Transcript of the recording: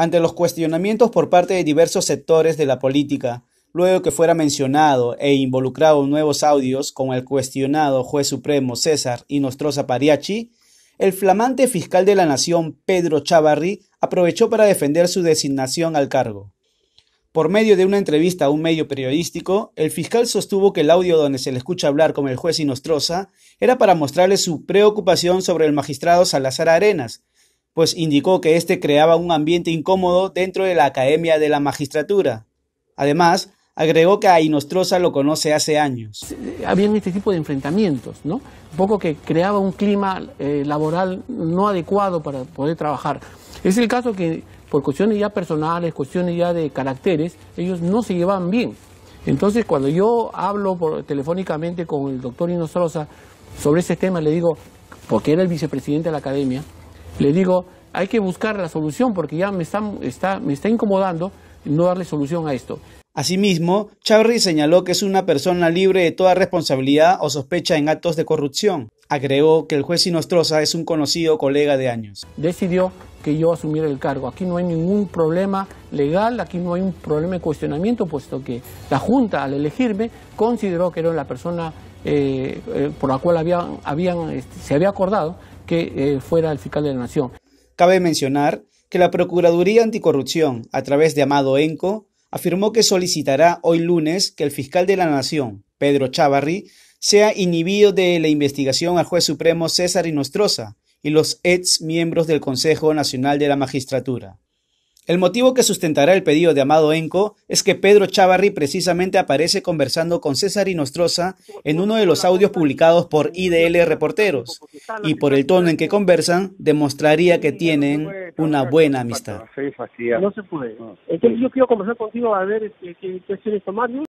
Ante los cuestionamientos por parte de diversos sectores de la política, luego que fuera mencionado e involucrado nuevos audios con el cuestionado juez supremo César y Pariachi, el flamante fiscal de la Nación, Pedro Chavarri, aprovechó para defender su designación al cargo. Por medio de una entrevista a un medio periodístico, el fiscal sostuvo que el audio donde se le escucha hablar con el juez Inostroza era para mostrarle su preocupación sobre el magistrado Salazar Arenas, pues indicó que este creaba un ambiente incómodo dentro de la Academia de la Magistratura. Además, agregó que a Inostroza lo conoce hace años. Habían este tipo de enfrentamientos, ¿no? Un poco que creaba un clima eh, laboral no adecuado para poder trabajar. Es el caso que por cuestiones ya personales, cuestiones ya de caracteres, ellos no se llevaban bien. Entonces, cuando yo hablo telefónicamente con el doctor Inostroza sobre ese tema, le digo, porque era el vicepresidente de la academia, le digo, hay que buscar la solución porque ya me está, incomodando no darle solución a esto. Asimismo, Chavri señaló que es una persona libre de toda responsabilidad o sospecha en actos de corrupción. Agregó que el juez Sinostroza es un conocido colega de años. Decidió que yo asumiera el cargo. Aquí no hay ningún problema legal, aquí no hay un problema de cuestionamiento, puesto que la Junta, al elegirme, consideró que era la persona eh, eh, por la cual este, se había acordado que eh, fuera el fiscal de la Nación. Cabe mencionar que la Procuraduría Anticorrupción, a través de Amado Enco, afirmó que solicitará hoy lunes que el fiscal de la Nación, Pedro Chavarri, sea inhibido de la investigación al juez supremo César Inostrosa y los ex miembros del Consejo Nacional de la Magistratura. El motivo que sustentará el pedido de Amado Enco es que Pedro Chavarri precisamente aparece conversando con César Inostroza en uno de los audios publicados por IDL Reporteros, y por el tono en que conversan, demostraría que tienen una buena amistad. No se puede. yo quiero conversar contigo a ver qué,